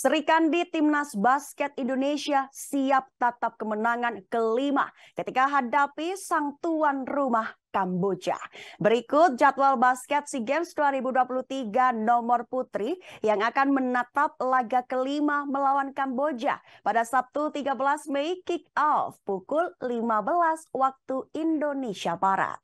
Sri Kandi Timnas Basket Indonesia siap tatap kemenangan kelima ketika hadapi sang tuan rumah Kamboja. Berikut jadwal basket SEA Games 2023 nomor putri yang akan menatap laga kelima melawan Kamboja pada Sabtu 13 Mei kick off pukul 15 waktu Indonesia Barat.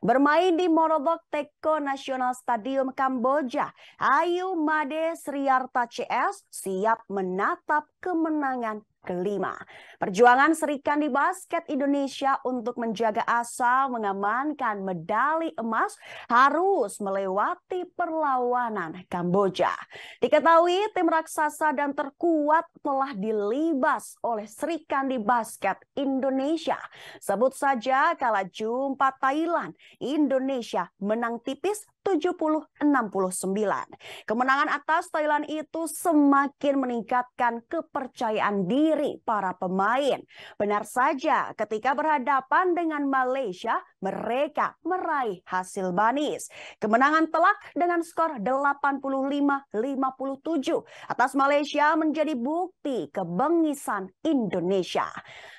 Bermain di Morobok Teko National Stadium Kamboja, Ayu Made Sriarta CS siap menatap kemenangan kelima. Perjuangan Serikan di basket Indonesia untuk menjaga asa mengaman mempertahankan medali emas harus melewati perlawanan Kamboja. Diketahui tim raksasa dan terkuat telah dilibas oleh Sri Kandi Basket Indonesia. Sebut saja kala jumpa Thailand, Indonesia menang tipis 70-69. Kemenangan atas Thailand itu semakin meningkatkan kepercayaan diri para pemain. Benar saja, ketika berhadapan dengan Malaysia, mereka meraih hasil manis. Kemenangan telak dengan skor 85-57 atas Malaysia menjadi bukti kebengisan Indonesia.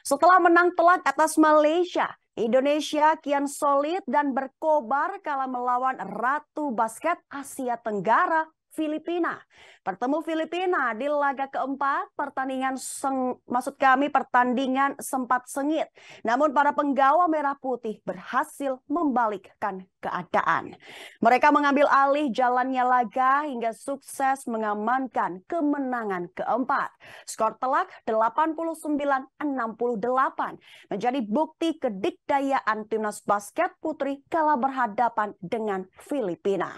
Setelah menang telak atas Malaysia, Indonesia kian solid dan berkobar kala melawan Ratu Basket Asia Tenggara Filipina. Bertemu Filipina di laga keempat, pertandingan seng, maksud kami pertandingan sempat sengit. Namun para penggawa merah putih berhasil membalikkan keadaan. Mereka mengambil alih jalannya laga hingga sukses mengamankan kemenangan keempat. Skor telak 89-68 menjadi bukti kedikdayaan timnas basket putri kala berhadapan dengan Filipina.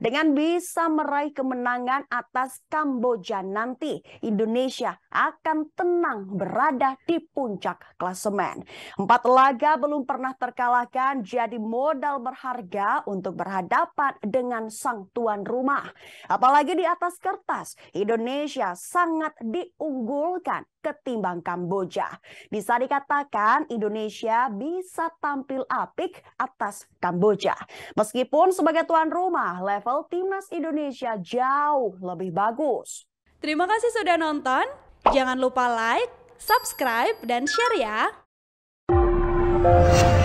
Dengan bisa meraih meraih kemenangan atas Kamboja nanti, Indonesia akan tenang berada di puncak klasemen. Empat laga belum pernah terkalahkan jadi modal berharga untuk berhadapan dengan sang tuan rumah. Apalagi di atas kertas, Indonesia sangat diunggulkan ketimbang Kamboja. Bisa dikatakan Indonesia bisa tampil apik atas Kamboja. Meskipun sebagai tuan rumah, level timnas Indonesia jauh lebih bagus. Terima kasih sudah nonton. Jangan lupa like, subscribe, dan share ya.